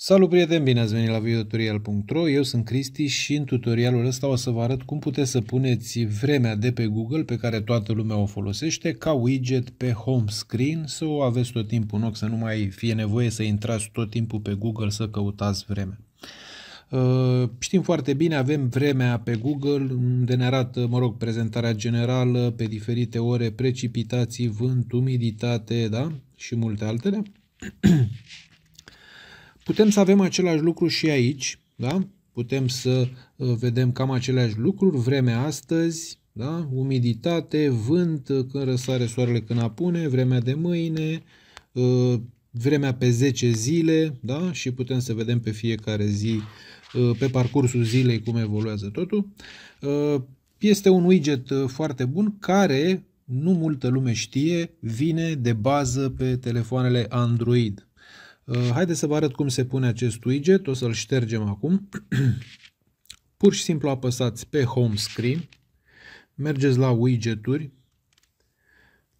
Salut prieteni, bine ați venit la videotutorial.ro, eu sunt Cristi și în tutorialul ăsta o să vă arăt cum puteți să puneți vremea de pe Google pe care toată lumea o folosește ca widget pe home screen, să o aveți tot timpul în ochi, să nu mai fie nevoie să intrați tot timpul pe Google să căutați vreme. Uh, știm foarte bine, avem vremea pe Google, unde ne arată, mă rog, prezentarea generală pe diferite ore, precipitații, vânt, umiditate, da? Și multe altele. Putem să avem același lucru și aici, da? putem să uh, vedem cam aceleași lucruri, vremea astăzi, da? umiditate, vânt, uh, când răsare soarele, când apune, vremea de mâine, uh, vremea pe 10 zile da? și putem să vedem pe fiecare zi, pe parcursul zilei, cum evoluează totul. Este un widget foarte bun care, nu multă lume știe, vine de bază pe telefoanele Android. Uh, haideți să vă arăt cum se pune acest widget, o să-l ștergem acum. Pur și simplu apăsați pe home screen, mergeți la widgeturi,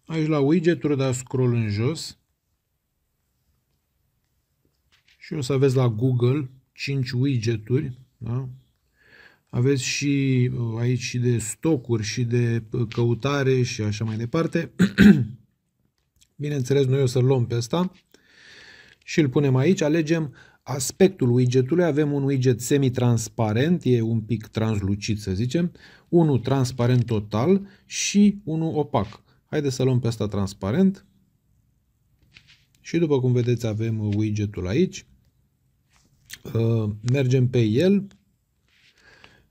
aici la widgeturi dați scroll în jos și o să aveți la Google 5 widgeturi, da? aveți și uh, aici și de stocuri și de uh, căutare și așa mai departe. Bineînțeles, noi o să luăm pe asta și îl punem aici, alegem aspectul widgetului, avem un widget semi-transparent, e un pic translucit să zicem, unul transparent total și unul opac. Haideți să luăm pe asta transparent și după cum vedeți avem widgetul aici. Ă, mergem pe el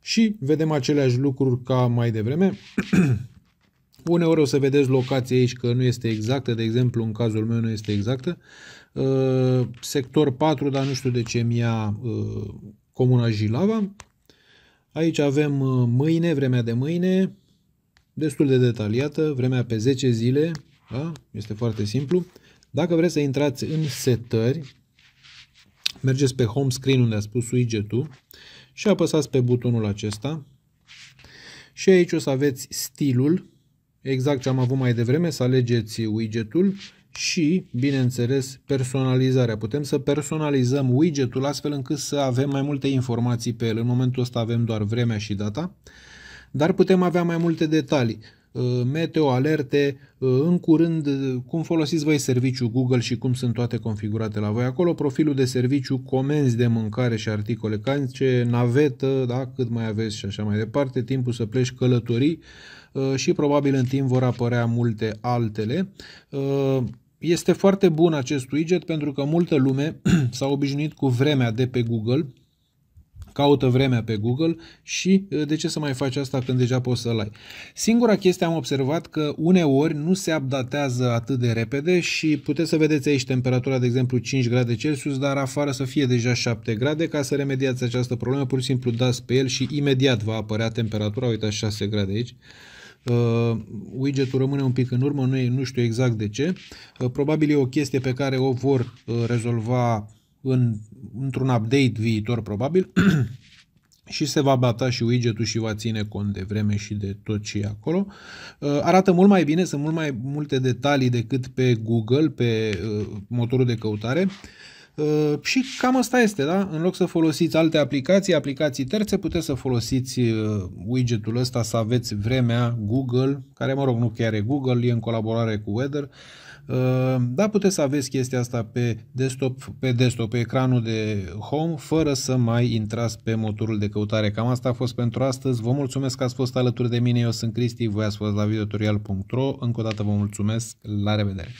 și vedem aceleași lucruri ca mai devreme. Uneori o să vedeți locația aici că nu este exactă, de exemplu în cazul meu nu este exactă. Uh, sector 4, dar nu știu de ce mi-a uh, Comuna Jilava. Aici avem uh, mâine, vremea de mâine, destul de detaliată, vremea pe 10 zile, da? este foarte simplu. Dacă vreți să intrați în setări, mergeți pe home screen unde a spus widget-ul și apăsați pe butonul acesta. Și aici o să aveți stilul exact ce am avut mai devreme, să alegeți widgetul și, bineînțeles, personalizarea. Putem să personalizăm widgetul astfel încât să avem mai multe informații pe el. În momentul ăsta avem doar vremea și data, dar putem avea mai multe detalii. Uh, meteo, alerte, uh, în curând uh, cum folosiți voi serviciul Google și cum sunt toate configurate la voi acolo, profilul de serviciu, comenzi de mâncare și articole canice, navetă, da, cât mai aveți și așa mai departe, timpul să pleci călătorii și probabil în timp vor apărea multe altele. Este foarte bun acest widget pentru că multă lume s-a obișnuit cu vremea de pe Google caută vremea pe Google și uh, de ce să mai faci asta când deja poți să-l ai. Singura chestie am observat că uneori nu se updatează atât de repede și puteți să vedeți aici temperatura de exemplu 5 grade Celsius, dar afară să fie deja 7 grade. Ca să remediați această problemă, pur și simplu dați pe el și imediat va apărea temperatura, uitați 6 grade aici. Uh, widgetul rămâne un pic în urmă, nu, e, nu știu exact de ce. Uh, probabil e o chestie pe care o vor uh, rezolva în, într-un update viitor probabil și se va bata și widget-ul și va ține cont de vreme și de tot ce e acolo. Uh, arată mult mai bine, sunt mult mai multe detalii decât pe Google, pe uh, motorul de căutare. Uh, și cam asta este, da? În loc să folosiți alte aplicații, aplicații terțe, puteți să folosiți uh, widgetul ăsta să aveți vremea Google, care mă rog, nu chiar e Google, e în colaborare cu Weather, uh, da, puteți să aveți chestia asta pe desktop, pe desktop, pe ecranul de home, fără să mai intrați pe motorul de căutare. Cam asta a fost pentru astăzi. Vă mulțumesc că ați fost alături de mine. Eu sunt Cristi, voi ați fost la videotorial.ro. Încă o dată vă mulțumesc. La revedere!